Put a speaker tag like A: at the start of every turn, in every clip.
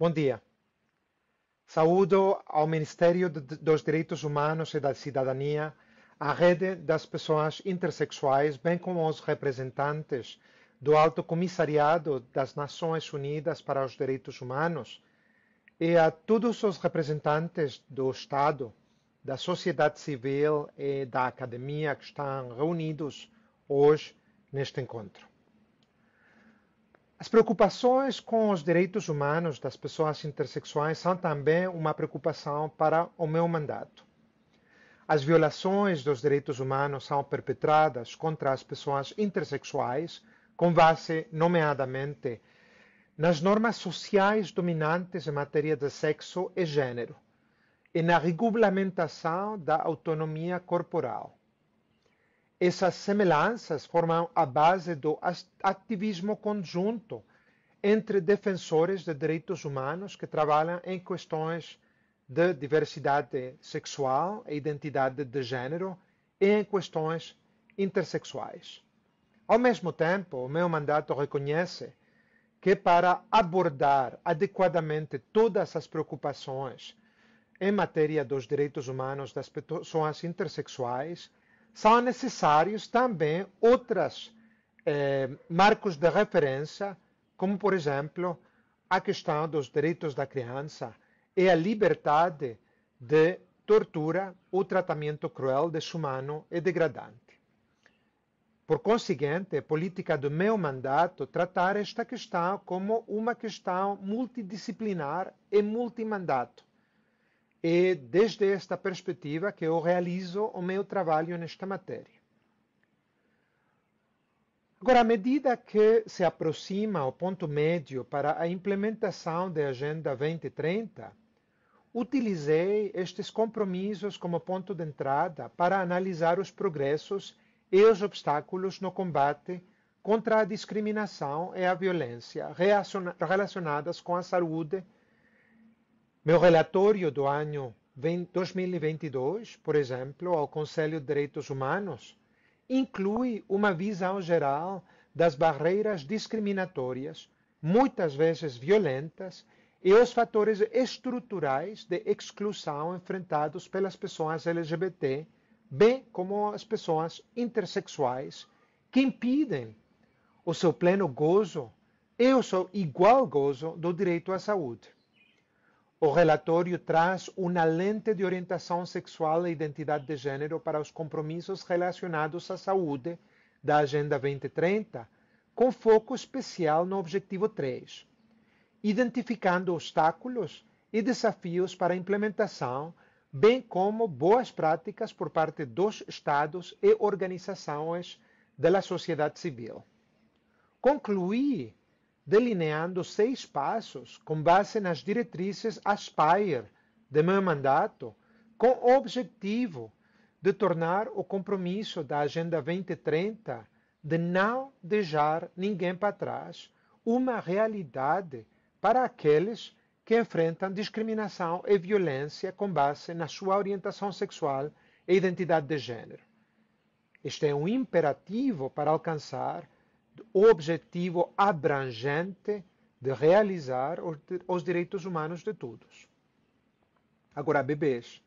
A: Bom dia. Saúdo ao Ministério dos Direitos Humanos e da Cidadania, à Rede das Pessoas Intersexuais, bem como aos representantes do Alto Comissariado das Nações Unidas para os Direitos Humanos e a todos os representantes do Estado, da sociedade civil e da academia que estão reunidos hoje neste encontro. As preocupações com os direitos humanos das pessoas intersexuais são também uma preocupação para o meu mandato. As violações dos direitos humanos são perpetradas contra as pessoas intersexuais, com base, nomeadamente, nas normas sociais dominantes em matéria de sexo e gênero e na regulamentação da autonomia corporal. Essas semelhanças formam a base do ativismo conjunto entre defensores de direitos humanos que trabalham em questões de diversidade sexual e identidade de gênero e em questões intersexuais. Ao mesmo tempo, o meu mandato reconhece que para abordar adequadamente todas as preocupações em matéria dos direitos humanos das pessoas intersexuais, são necessários também outros eh, marcos de referência, como, por exemplo, a questão dos direitos da criança e a liberdade de tortura ou tratamento cruel, desumano e degradante. Por conseguinte, a política do meu mandato tratar esta questão como uma questão multidisciplinar e multimandato é desde esta perspectiva que eu realizo o meu trabalho nesta matéria. Agora, à medida que se aproxima o ponto médio para a implementação da Agenda 2030, utilizei estes compromissos como ponto de entrada para analisar os progressos e os obstáculos no combate contra a discriminação e a violência relacionadas com a saúde meu relatório do ano 2022, por exemplo, ao Conselho de Direitos Humanos, inclui uma visão geral das barreiras discriminatórias, muitas vezes violentas, e os fatores estruturais de exclusão enfrentados pelas pessoas LGBT, bem como as pessoas intersexuais, que impedem o seu pleno gozo e o seu igual gozo do direito à saúde. O relatório traz uma lente de orientação sexual e identidade de gênero para os compromissos relacionados à saúde da Agenda 2030, com foco especial no Objetivo 3, identificando obstáculos e desafios para a implementação, bem como boas práticas por parte dos Estados e organizações da sociedade civil. Conclui delineando seis passos com base nas diretrizes Aspire de meu mandato, com o objetivo de tornar o compromisso da Agenda 2030 de não deixar ninguém para trás uma realidade para aqueles que enfrentam discriminação e violência com base na sua orientação sexual e identidade de gênero. Este é um imperativo para alcançar objetivo abrangente de realizar os direitos humanos de todos. Agora, bebês,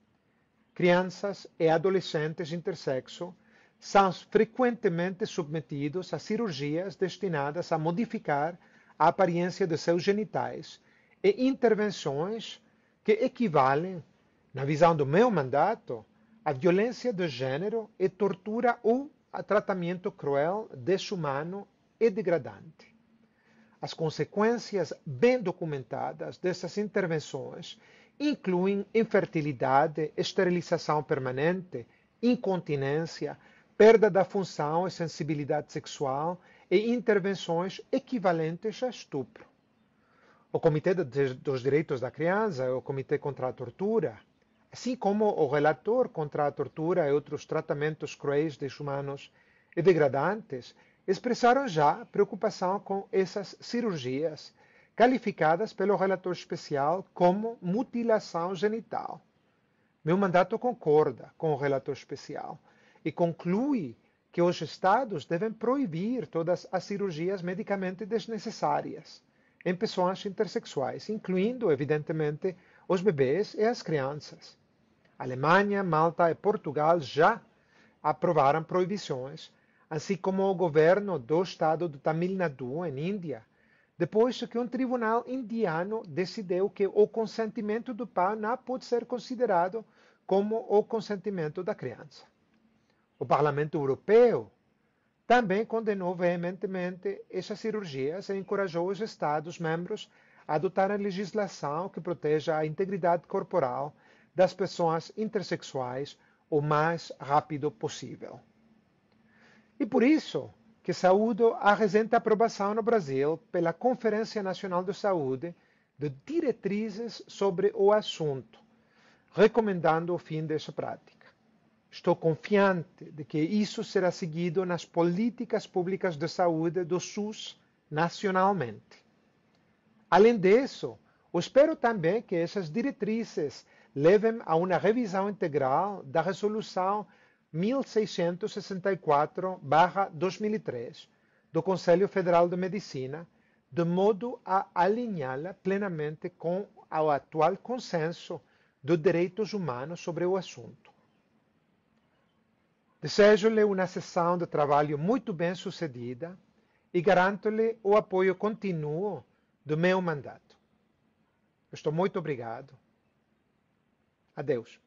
A: crianças e adolescentes intersexo são frequentemente submetidos a cirurgias destinadas a modificar a aparência de seus genitais e intervenções que equivalem, na visão do meu mandato, à violência de gênero e tortura ou a tratamento cruel, desumano e é degradante. As consequências bem documentadas dessas intervenções incluem infertilidade, esterilização permanente, incontinência, perda da função e sensibilidade sexual e intervenções equivalentes a estupro. O Comitê dos Direitos da Criança, o Comitê contra a Tortura, assim como o relator contra a tortura e outros tratamentos cruéis, desumanos e degradantes, expressaram já preocupação com essas cirurgias, qualificadas pelo relator especial como mutilação genital. Meu mandato concorda com o relator especial e conclui que os Estados devem proibir todas as cirurgias medicamente desnecessárias em pessoas intersexuais, incluindo, evidentemente, os bebês e as crianças. Alemanha, Malta e Portugal já aprovaram proibições assim como o governo do estado do Tamil Nadu, em Índia, depois que um tribunal indiano decidiu que o consentimento do pai não pode ser considerado como o consentimento da criança. O Parlamento Europeu também condenou veementemente essas cirurgias e encorajou os Estados-membros a adotarem a legislação que proteja a integridade corporal das pessoas intersexuais o mais rápido possível. E por isso que saúdo a recente aprovação no Brasil pela Conferência Nacional de Saúde de diretrizes sobre o assunto, recomendando o fim dessa prática. Estou confiante de que isso será seguido nas políticas públicas de saúde do SUS nacionalmente. Além disso, espero também que essas diretrizes levem a uma revisão integral da resolução 1664-2003 do Conselho Federal de Medicina, de modo a alinhá-la plenamente com o atual consenso dos direitos humanos sobre o assunto. Desejo-lhe uma sessão de trabalho muito bem sucedida e garanto-lhe o apoio contínuo do meu mandato. Estou muito obrigado. Adeus.